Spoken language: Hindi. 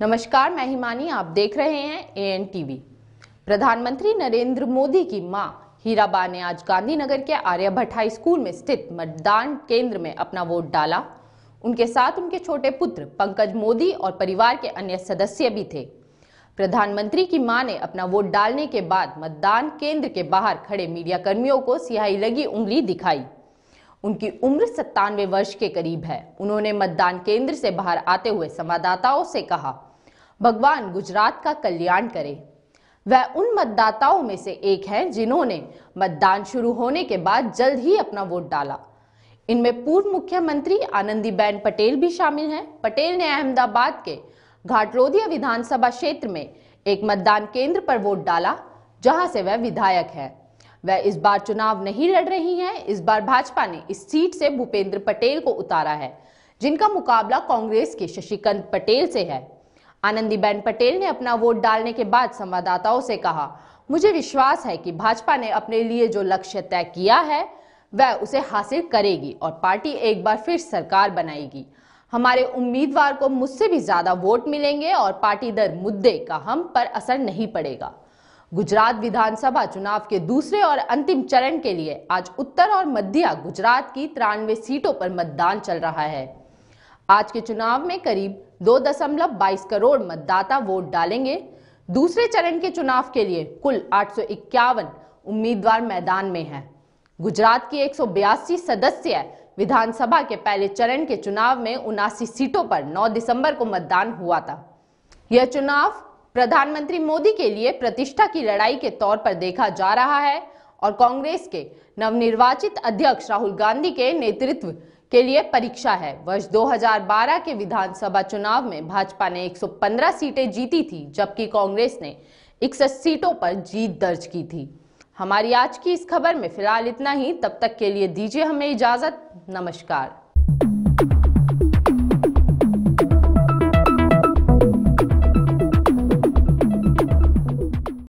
नमस्कार मैं हिमानी आप देख रहे हैं ए एन टीवी प्रधानमंत्री नरेंद्र मोदी की मां हीराबा ने आज गांधीनगर के आर्यभट्ट हाई स्कूल में स्थित मतदान केंद्र में अपना वोट डाला उनके साथ उनके छोटे पुत्र पंकज मोदी और परिवार के अन्य सदस्य भी थे प्रधानमंत्री की मां ने अपना वोट डालने के बाद मतदान केंद्र के बाहर खड़े मीडिया कर्मियों को सियाही लगी उंगली दिखाई उनकी उम्र सत्तानवे वर्ष के करीब है उन्होंने मतदान केंद्र से बाहर आते हुए संवाददाताओं से कहा भगवान गुजरात का कल्याण करे वह उन मतदाताओं में से एक हैं जिन्होंने मतदान शुरू होने के बाद जल्द ही अपना वोट डाला इनमें पूर्व मुख्यमंत्री आनंदीबेन पटेल भी शामिल हैं पटेल ने अहमदाबाद के घाटलोदिया विधानसभा क्षेत्र में एक मतदान केंद्र पर वोट डाला जहां से वह विधायक है वह इस बार चुनाव नहीं लड़ रही हैं इस बार भाजपा ने इस सीट से भूपेंद्र पटेल को उतारा है जिनका मुकाबला कांग्रेस के शशिकांत पटेल से है आनंदीबेन पटेल ने अपना वोट डालने के बाद संवाददाताओं से कहा मुझे विश्वास है कि भाजपा ने अपने लिए जो लक्ष्य तय किया है वह उसे हासिल करेगी और पार्टी एक बार फिर सरकार बनाएगी हमारे उम्मीदवार को मुझसे भी ज्यादा वोट मिलेंगे और पार्टी दर मुद्दे का हम पर असर नहीं पड़ेगा गुजरात विधानसभा चुनाव के दूसरे और अंतिम चरण के लिए आज उत्तर और मध्य गुजरात की तिरानवे सीटों पर मतदान चल रहा है आज के चुनाव में करीब दो दशमलव बाईस करोड़ मतदाता वोट डालेंगे दूसरे चरण के चुनाव के लिए कुल आठ उम्मीदवार मैदान में हैं। गुजरात की एक सदस्य विधानसभा के पहले चरण के चुनाव में उनासी सीटों पर 9 दिसंबर को मतदान हुआ था यह चुनाव प्रधानमंत्री मोदी के लिए प्रतिष्ठा की लड़ाई के तौर पर देखा जा रहा है और कांग्रेस के नवनिर्वाचित अध्यक्ष राहुल गांधी के नेतृत्व के लिए परीक्षा है वर्ष 2012 के विधानसभा चुनाव में भाजपा ने 115 सीटें जीती थी जबकि कांग्रेस ने इकसठ सीटों पर जीत दर्ज की थी हमारी आज की इस खबर में फिलहाल इतना ही तब तक के लिए दीजिए हमें इजाज़त नमस्कार